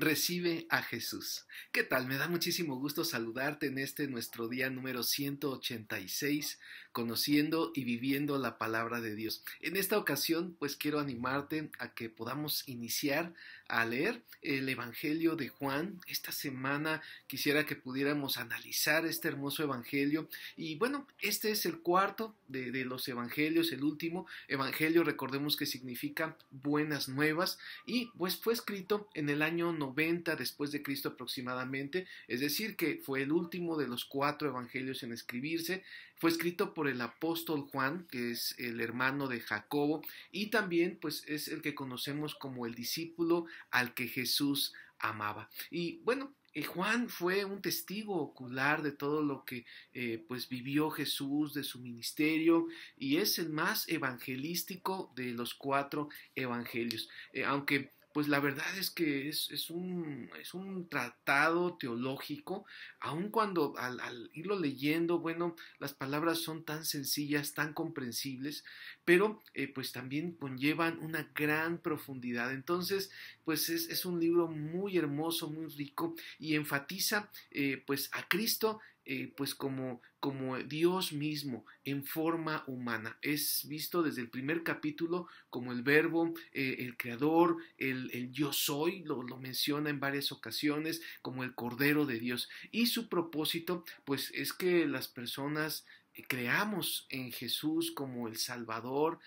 recibe a Jesús. ¿Qué tal? Me da muchísimo gusto saludarte en este nuestro día número 186, conociendo y viviendo la palabra de Dios. En esta ocasión, pues quiero animarte a que podamos iniciar a leer el Evangelio de Juan. Esta semana quisiera que pudiéramos analizar este hermoso Evangelio. Y bueno, este es el cuarto de, los Evangelios, el último Evangelio, recordemos que significa buenas nuevas. Y pues fue escrito en el año 90 después de Cristo aproximadamente, es decir, que fue el último de los cuatro Evangelios en escribirse. Fue escrito por el apóstol Juan, que es el hermano de Jacobo, y también pues es el que conocemos como el discípulo al que Jesús amaba. Y bueno, eh, Juan fue un testigo ocular de todo lo que eh, pues vivió Jesús, de su ministerio, y es el más evangelístico de los cuatro evangelios. Eh, aunque pues la verdad es que es, es, un, tratado teológico, aun cuando al, irlo leyendo, bueno, las palabras son tan sencillas, tan comprensibles, pero eh, pues también conllevan una gran profundidad. Entonces, pues es, un libro muy hermoso, muy rico y enfatiza eh, pues a Cristo eh, pues como, como Dios mismo en forma humana. Es visto desde el primer capítulo como el verbo, eh, el creador, el, el yo soy, lo, menciona en varias ocasiones, como el Cordero de Dios. Y su propósito, pues es que las personas eh, creamos en Jesús como el Salvador,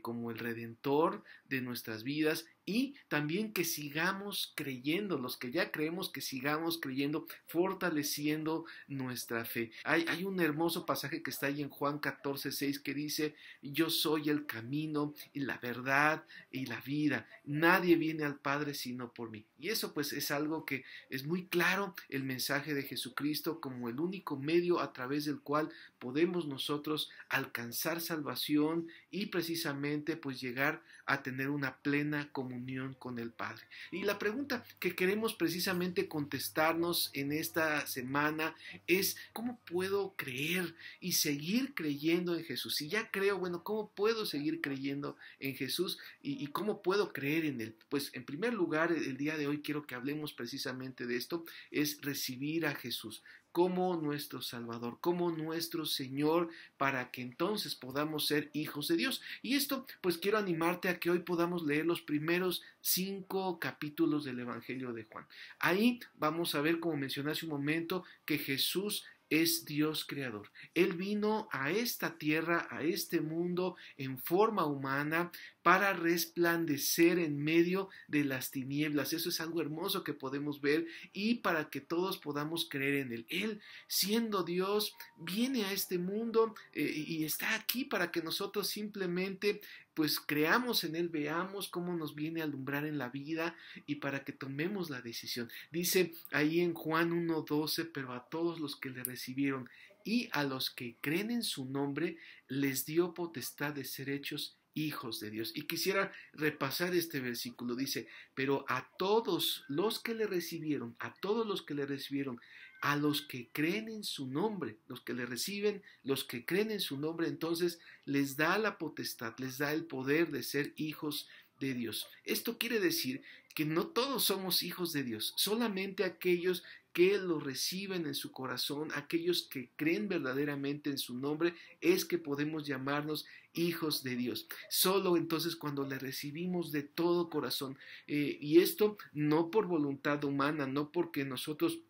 como el Redentor de nuestras vidas y también que sigamos creyendo, los que ya creemos que sigamos creyendo, fortaleciendo nuestra fe. Hay, hay, un hermoso pasaje que está ahí en Juan 14, 6 que dice, yo soy el camino y la verdad y la vida. Nadie viene al Padre sino por mí. Y eso pues es algo que es muy claro el mensaje de Jesucristo como el único medio a través del cual podemos nosotros alcanzar salvación y precisamente pues llegar a tener una plena comunión con el Padre. Y la pregunta que queremos precisamente contestarnos en esta semana es, ¿cómo puedo creer y seguir creyendo en Jesús? Si ya creo, bueno, ¿cómo puedo seguir creyendo en Jesús y, y cómo puedo creer en Él? Pues en primer lugar, el día de hoy quiero que hablemos precisamente de esto, es recibir a Jesús como nuestro Salvador, como nuestro Señor, para que entonces podamos ser hijos de Dios. Y esto, pues quiero animarte a que hoy podamos leer los primeros cinco capítulos del Evangelio de Juan. Ahí vamos a ver, como mencioné hace un momento, que Jesús es Dios creador. Él vino a esta tierra, a este mundo, en forma humana, para resplandecer en medio de las tinieblas. Eso es algo hermoso que podemos ver y para que todos podamos creer en Él. Él, siendo Dios, viene a este mundo eh, y está aquí para que nosotros simplemente pues creamos en Él, veamos cómo nos viene a alumbrar en la vida y para que tomemos la decisión. Dice ahí en Juan 1.12, pero a todos los que le recibieron, y a los que creen en su nombre les dio potestad de ser hechos hijos de Dios. Y quisiera repasar este versículo. Dice, pero a todos los que le recibieron, a todos los que le recibieron, a los que creen en su nombre, los que le reciben, los que creen en su nombre, entonces les da la potestad, les da el poder de ser hijos de Dios. Esto quiere decir que no todos somos hijos de Dios, solamente aquellos que lo reciben en su corazón, aquellos que creen verdaderamente en su nombre, es que podemos llamarnos hijos de Dios. Solo entonces cuando le recibimos de todo corazón. Eh, y esto no por voluntad humana, no porque nosotros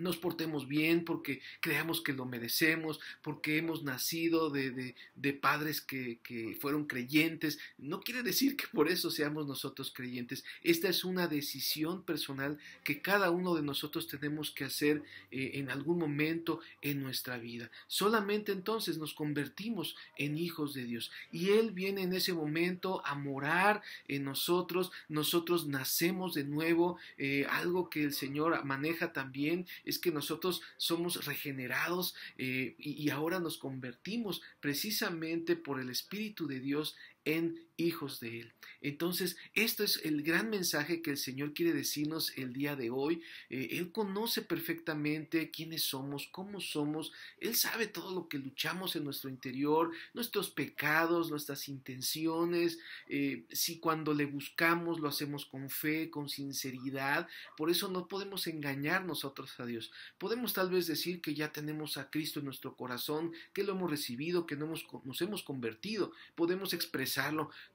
nos portemos bien, porque creamos que lo merecemos, porque hemos nacido de, padres que, fueron creyentes. No quiere decir que por eso seamos nosotros creyentes. Esta es una decisión personal que cada uno de nosotros tenemos que hacer eh, en algún momento en nuestra vida. Solamente entonces nos convertimos en hijos de Dios. Y Él viene en ese momento a morar en nosotros. Nosotros nacemos de nuevo, eh, algo que el Señor maneja también es que nosotros somos regenerados eh, y, y ahora nos convertimos precisamente por el Espíritu de Dios en hijos de Él. Entonces, esto es el gran mensaje que el Señor quiere decirnos el día de hoy. Eh, él conoce perfectamente quiénes somos, cómo somos. Él sabe todo lo que luchamos en nuestro interior, nuestros pecados, nuestras intenciones, eh, si cuando le buscamos lo hacemos con fe, con sinceridad. Por eso no podemos engañar nosotros a Dios. Podemos tal vez decir que ya tenemos a Cristo en nuestro corazón, que lo hemos recibido, que nos hemos convertido. Podemos expresar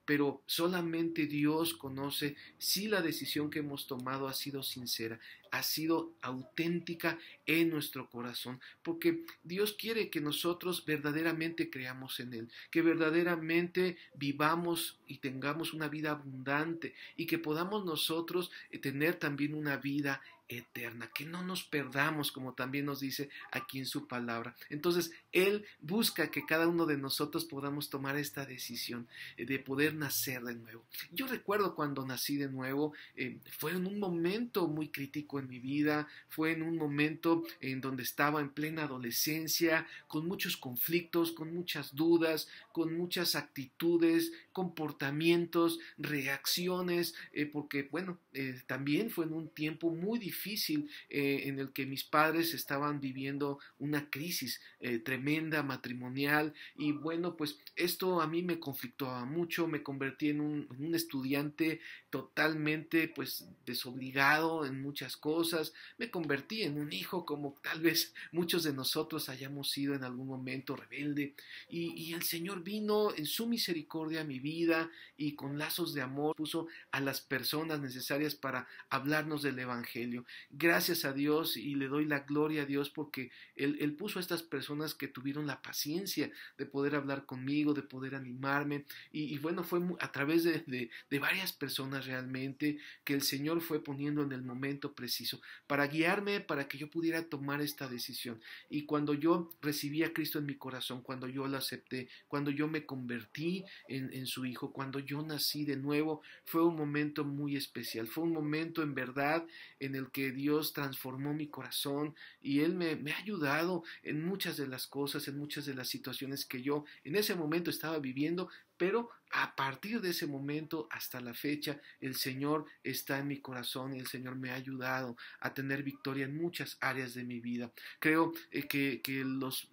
pero solamente Dios conoce si la decisión que hemos tomado ha sido sincera ha sido auténtica en nuestro corazón, porque Dios quiere que nosotros verdaderamente creamos en Él, que verdaderamente vivamos y tengamos una vida abundante y que podamos nosotros eh, tener también una vida eterna, que no nos perdamos, como también nos dice aquí en su palabra. Entonces, Él busca que cada uno de nosotros podamos tomar esta decisión eh, de poder nacer de nuevo. Yo recuerdo cuando nací de nuevo, eh, fue en un momento muy crítico mi vida, fue en un momento en donde estaba en plena adolescencia, con muchos conflictos, con muchas dudas, con muchas actitudes, comportamientos, reacciones, eh, porque bueno, eh, también fue en un tiempo muy difícil eh, en el que mis padres estaban viviendo una crisis tremenda matrimonial y bueno, pues esto a mí me conflictuaba mucho, me convertí en un, estudiante totalmente pues desobligado en muchas cosas cosas, me convertí en un hijo como tal vez muchos de nosotros hayamos sido en algún momento rebelde, y, y el Señor vino en su misericordia a mi vida y con lazos de amor puso a las personas necesarias para hablarnos del Evangelio. Gracias a Dios y le doy la gloria a Dios porque Él, él puso a estas personas que tuvieron la paciencia de poder hablar conmigo, de poder animarme, y, bueno, fue a través de, de, varias personas realmente que el Señor fue poniendo en el momento presente hizo para guiarme, para que yo pudiera tomar esta decisión. Y cuando yo recibí a Cristo en mi corazón, cuando yo lo acepté, cuando yo me convertí en, su Hijo, cuando yo nací de nuevo, fue un momento muy especial, fue un momento en verdad en el que Dios transformó mi corazón y Él me ha ayudado en muchas de las cosas, en muchas de las situaciones que yo en ese momento estaba viviendo, pero a partir de ese momento hasta la fecha, el Señor está en mi corazón y el Señor me ha ayudado a tener victoria en muchas áreas de mi vida. Creo eh, que,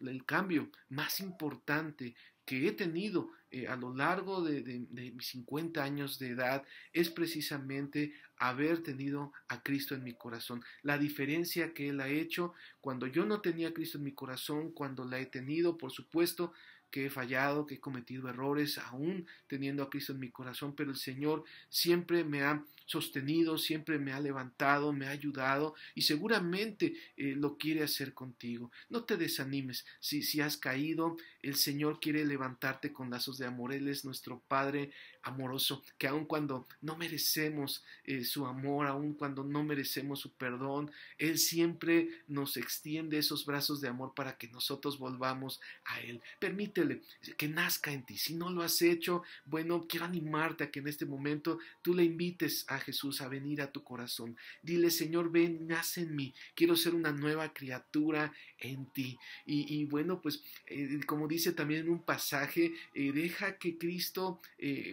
el cambio más importante que he tenido eh, a lo largo de, de, mis 50 años de edad es precisamente haber tenido a Cristo en mi corazón. La diferencia que Él ha hecho cuando yo no tenía a Cristo en mi corazón, cuando la he tenido, por supuesto, que he fallado, que he cometido errores, aún teniendo a Cristo en mi corazón, pero el Señor siempre me ha sostenido, siempre me ha levantado, me ha ayudado y seguramente eh, lo quiere hacer contigo. No te desanimes, si, si has caído, el Señor quiere levantarte con lazos de amor. Él es nuestro Padre amoroso, que aun cuando no merecemos eh, su amor, aun cuando no merecemos su perdón, Él siempre nos extiende esos brazos de amor para que nosotros volvamos a Él. Permítele que nazca en ti. Si no lo has hecho, bueno, quiero animarte a que en este momento tú le invites a Jesús a venir a tu corazón. Dile, Señor, ven, nace en mí. Quiero ser una nueva criatura en ti. Y, bueno, pues eh, como dice también en un pasaje, eh, deja que Cristo,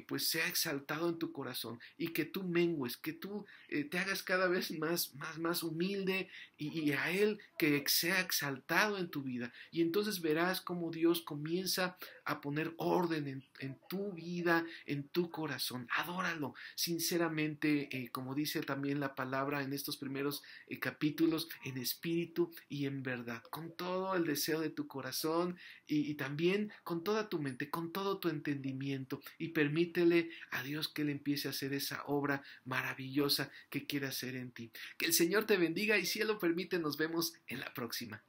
pues, pues, sea exaltado en tu corazón y que tú mengues, que tú eh, te hagas cada vez más, más, más humilde y, a Él que sea exaltado en tu vida. Y entonces verás cómo Dios comienza a poner orden en, tu vida, en tu corazón. Adóralo sinceramente, eh, como dice también la palabra en estos primeros eh, capítulos, en espíritu y en verdad, con todo el deseo de tu corazón y, también con toda tu mente, con todo tu entendimiento. Y permítele a Dios que le empiece a hacer esa obra maravillosa que quiere hacer en ti. Que el Señor te bendiga y si él lo permite, nos vemos en la próxima.